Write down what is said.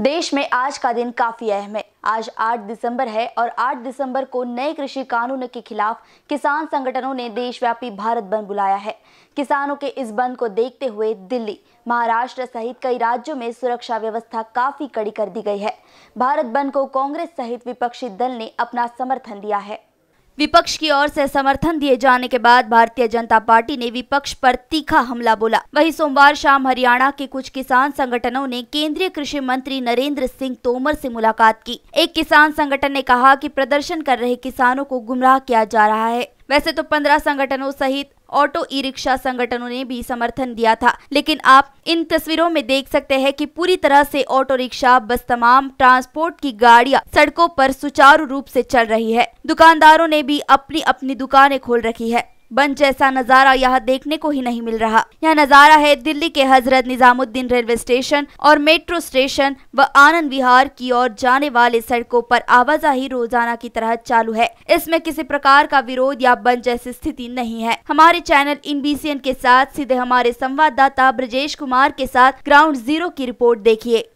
देश में आज का दिन काफी अहम है आज 8 दिसंबर है और 8 दिसंबर को नए कृषि कानून के खिलाफ किसान संगठनों ने देशव्यापी भारत बंद बुलाया है किसानों के इस बंद को देखते हुए दिल्ली महाराष्ट्र सहित कई राज्यों में सुरक्षा व्यवस्था काफी कड़ी कर दी गई है भारत बंद को कांग्रेस सहित विपक्षी दल ने अपना समर्थन दिया है विपक्ष की ओर से समर्थन दिए जाने के बाद भारतीय जनता पार्टी ने विपक्ष पर तीखा हमला बोला वहीं सोमवार शाम हरियाणा के कुछ किसान संगठनों ने केंद्रीय कृषि मंत्री नरेंद्र सिंह तोमर से मुलाकात की एक किसान संगठन ने कहा कि प्रदर्शन कर रहे किसानों को गुमराह किया जा रहा है वैसे तो पंद्रह संगठनों सहित ऑटो ई रिक्शा संगठनों ने भी समर्थन दिया था लेकिन आप इन तस्वीरों में देख सकते हैं कि पूरी तरह से ऑटो रिक्शा बस तमाम ट्रांसपोर्ट की गाड़ियां सड़कों पर सुचारू रूप से चल रही है दुकानदारों ने भी अपनी अपनी दुकानें खोल रखी है बंद जैसा नज़ारा यहाँ देखने को ही नहीं मिल रहा यह नज़ारा है दिल्ली के हजरत निजामुद्दीन रेलवे स्टेशन और मेट्रो स्टेशन व आनंद विहार की ओर जाने वाले सड़कों पर आवाजाही रोजाना की तरह चालू है इसमें किसी प्रकार का विरोध या बंद जैसी स्थिति नहीं है हमारे चैनल इन के साथ सीधे हमारे संवाददाता ब्रजेश कुमार के साथ ग्राउंड जीरो की रिपोर्ट देखिए